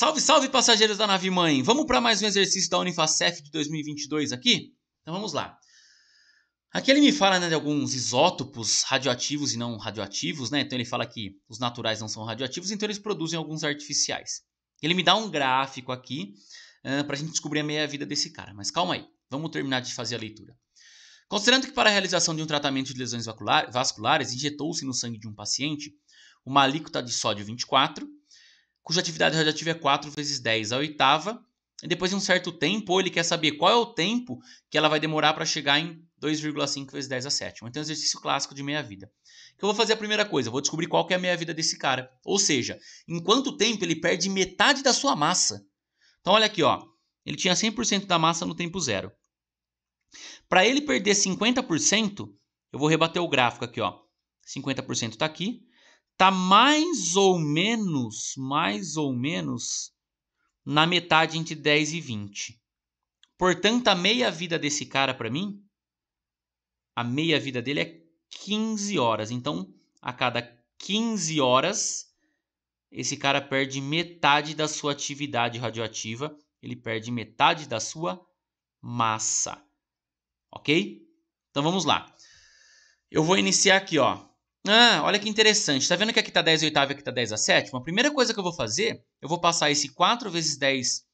Salve, salve passageiros da nave mãe! Vamos para mais um exercício da Unifacef de 2022 aqui? Então vamos lá. Aqui ele me fala né, de alguns isótopos radioativos e não radioativos, né? Então ele fala que os naturais não são radioativos, então eles produzem alguns artificiais. Ele me dá um gráfico aqui uh, para a gente descobrir a meia-vida desse cara. Mas calma aí, vamos terminar de fazer a leitura. Considerando que para a realização de um tratamento de lesões vasculares, injetou-se no sangue de um paciente uma alíquota de sódio 24 cuja atividade radioativa é 4 vezes 10 a oitava, e depois de um certo tempo, ele quer saber qual é o tempo que ela vai demorar para chegar em 2,5 vezes 10 a sétima. Então, é exercício clássico de meia-vida. Que eu vou fazer a primeira coisa, vou descobrir qual que é a meia-vida desse cara. Ou seja, em quanto tempo ele perde metade da sua massa. Então, olha aqui, ó. ele tinha 100% da massa no tempo zero. Para ele perder 50%, eu vou rebater o gráfico aqui. ó. 50% está aqui, tá mais ou menos, mais ou menos na metade entre 10 e 20. Portanto, a meia vida desse cara para mim, a meia vida dele é 15 horas. Então, a cada 15 horas, esse cara perde metade da sua atividade radioativa, ele perde metade da sua massa. OK? Então vamos lá. Eu vou iniciar aqui, ó. Ah, olha que interessante. Está vendo que aqui está 10 oitava e aqui está 10 a sétima? A primeira coisa que eu vou fazer, eu vou passar esse 4 vezes 10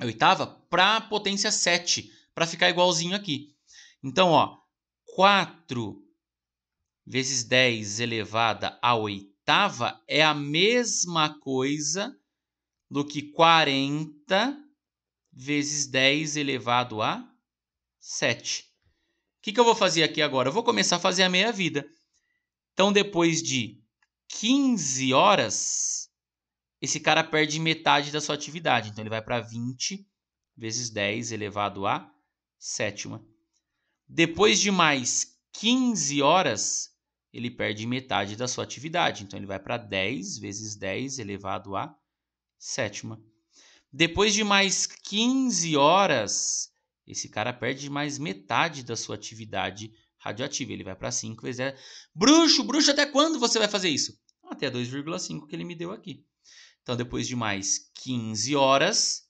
a oitava para a potência 7, para ficar igualzinho aqui. Então, ó, 4 vezes 10 elevada a oitava é a mesma coisa do que 40 vezes 10 elevado a 7. O que, que eu vou fazer aqui agora? Eu vou começar a fazer a meia-vida. Então, depois de 15 horas, esse cara perde metade da sua atividade. Então, ele vai para 20 vezes 10 elevado a sétima. Depois de mais 15 horas, ele perde metade da sua atividade. Então, ele vai para 10 vezes 10 elevado a sétima. Depois de mais 15 horas, esse cara perde mais metade da sua atividade radioativo. Ele vai para 5 vezes é bruxo, bruxo, até quando você vai fazer isso? Até 2,5 que ele me deu aqui. Então, depois de mais 15 horas,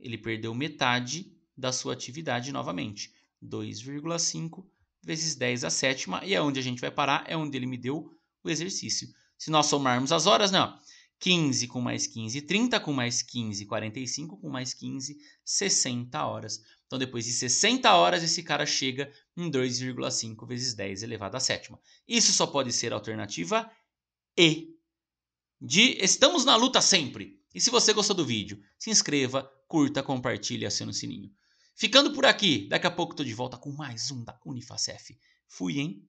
ele perdeu metade da sua atividade novamente. 2,5 vezes 10 a sétima, e é onde a gente vai parar, é onde ele me deu o exercício. Se nós somarmos as horas, não, né, 15 com mais 15, 30 com mais 15, 45 com mais 15, 60 horas. Então, depois de 60 horas, esse cara chega em 2,5 vezes 10 elevado à sétima. Isso só pode ser alternativa E. De estamos na luta sempre. E se você gostou do vídeo, se inscreva, curta, compartilhe e acione o sininho. Ficando por aqui, daqui a pouco estou de volta com mais um da Unifacef. Fui, hein?